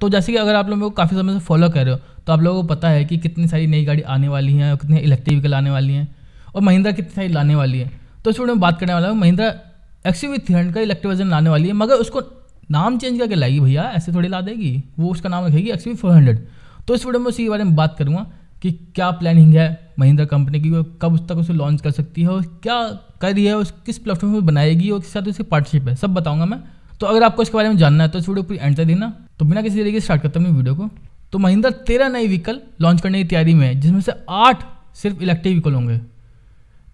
तो जैसे कि अगर आप लोग काफ़ी समय से फॉलो कर रहे हो तो आप लोगों को पता है कि कितनी सारी नई गाड़ी आने वाली हैं और कितनी इलेक्ट्रिक व्हीकल आने वाली हैं और महिंद्रा कितनी सारी लाने वाली है तो इस वीडियो में बात करने वाला हूँ Mahindra X V three hundred का इलेक्ट्रिक वर्जन लाने वाली है मगर उसको नाम चेंज करके लाएगी भैया ऐसे थोड़ी ला देगी वो उसका नाम रखेगी एक्स यू फोर हंड्रेड तो इस वीडियो में उसी के बारे में बात करूँगा कि क्या प्लानिंग है महिंद्रा कंपनी की कब उस तक उसे लॉन्च कर सकती है और क्या कर रही है उस किस प्लेटफॉर्म पर बनाएगी और किस साथ उसकी पार्टनरशिप है सब बताऊँगा मैं तो अगर आपको इसके बारे में जानना है तो इस वीडियो को एंटर देना तो बिना किसी तरीके से स्टार्ट करता हूँ वीडियो को तो महिंद्रा तेरह नए व्हीकल लॉन्च करने की तैयारी में है जिसमें से आठ सिर्फ इलेक्ट्रिक व्हीकल होंगे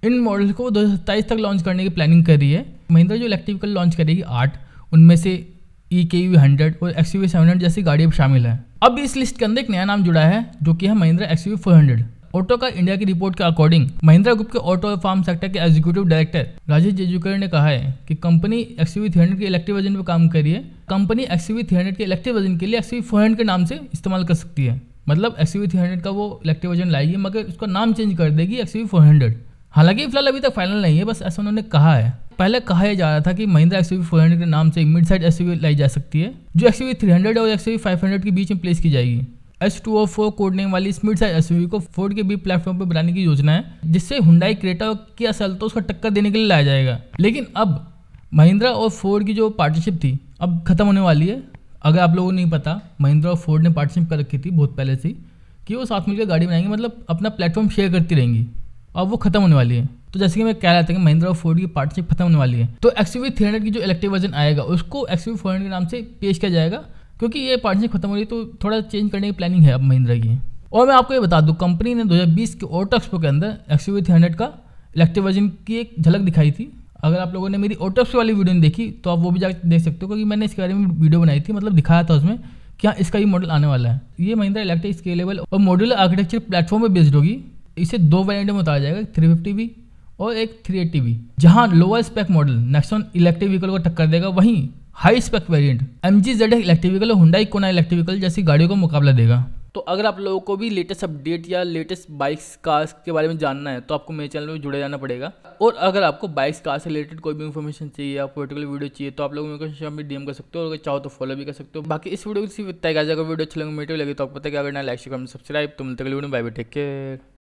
इन मॉडल को दो तक लॉन्च करने की प्लानिंग कर रही है महिंद्रा जो इलेक्ट्रिक व्हीकल लॉन्च करेगी आठ उनमें से ई के वी हंड्रेड और एक्स यू सेवन हंड्रेड जैसी गाड़ियाँ शामिल हैं अब इस लिस्ट के अंदर एक नया नाम जुड़ा है जो कि है Mahindra X U four hundred auto का इंडिया की रिपोर्ट के अकॉर्डिंग महिंद्रा ग्रुप के ऑटो फार्म सेक्टर के एग्जीक्यूटिव डायरेक्टर राजेश जेजुकर ने कहा है कि company X U three hundred के इलेक्ट्रिक वर्जन पर काम कर रही है company X V three hundred के इलेक्ट्रिक वर्जन के लिए एक्स वी फोर हंड्रेड के नाम से इस्तेमाल कर सकती है मतलब एक्स वी थ्री हंड्रेड का वो इलेक्ट्रिक वर्जन लाएगी मगर उसका नाम चेंज कर देगी एक्स वी फोर हंड्रेड हालांकि फिलहाल अभी तक फाइनल नहीं है बस ऐसा उन्होंने कहा है पहले कहा जा रहा था कि महिंद्रा एक्स फोर हंड्रेड के नाम से मिड साइड एस लाई जा सकती है जो एक्स थ्री हंड्रेड और एक्स फाइव हंड्रेड के बीच में प्लेस की जाएगी S two O four code name वाली इस मिड साइज एस को फोर्ड के बी प्लेटफॉर्म पर बनाने की योजना है जिससे हुडाई क्रेटा की असल तो उसका टक्कर देने के लिए लाया जाएगा लेकिन अब महिंद्रा और फोर्ड की जो पार्टनरशिप थी अब ख़त्म होने वाली है अगर आप लोगों को नहीं पता महिंद्रा और फोर्ड ने पार्टनरशिप कर रखी थी बहुत पहले से कि वो साथ मिलकर गाड़ी बनाएंगे मतलब अपना प्लेटफॉर्म शेयर करती रहेंगी अब वो खत्म होने वाली है तो जैसे कि मैं कह रहा था कि महिंद्रा और फोर्ड की पार्टनरशिप खत्म होने वाली है तो एक्सवी थ्री हंड्रेड की जो इलेक्ट्रिक वर्जन आएगा उसको एक्सवी फोर हंड्रेड के नाम से पेश किया जाएगा क्योंकि ये पार्टनरशिप खत्म हो रही है तो थोड़ा चेंज करने की प्लानिंग है अब महिंद्रा की और मैं आपको ये बता दूँ कंपनी ने बीस के ओटो एक्सपो के अंदर एक्सवी थ्री हंड्रेड का इलेक्ट्रिक वर्जन की एक झलक दिखाई थी अगर आप लोगों ने मेरी ऑटोप्सी वाली वीडियो नहीं देखी तो आप वो भी जाकर देख सकते हो क्योंकि मैंने इसके बारे में वीडियो बनाई थी मतलब दिखाया था उसमें क्या इसका ये मॉडल आने वाला है ये महिंद्रा इलेक्ट्रिक स्केलेबल और मॉड्यूल आर्किटेक्चर प्लेटफॉर्म पर बेस्ड होगी इसे दो वेरियंट में बताया जाएगा थ्री फिफ्टी भी और एक थ्री एट्टी भी जहाँ lower spec model Nexon electric vehicle को टक्कर देगा वहीं high spec variant M G Z electric vehicle और हुडाई कोना इलेक्ट्रिक व्हीकल जैसी गाड़ियों का मुकाबला देगा तो अगर आप लोगों को भी लेटेस्ट अपडेट या लेटेस्ट बाइक्स कार्स के बारे में जानना है तो आपको मेरे चैनल में जुड़े जाना पड़ेगा और अगर आपको बाइक्स कार से रिलेटेड कोई भी इन्फॉर्मेशन चाहिए या पर्टिकुलर वीडियो चाहिए तो आप लोग मेरे को इंस्टाग्राम डीएम कर सकते हो और अगर चाहो तो फॉलो भी कर सकते हो बाकी इस वीडियो को सिर्फ इतना अगर वीडियो अच्छा लगे मेटे लगे तो आपको पता है अगर ना लाइक शेयर सब्सक्राइब तो मिलते video bye bye take care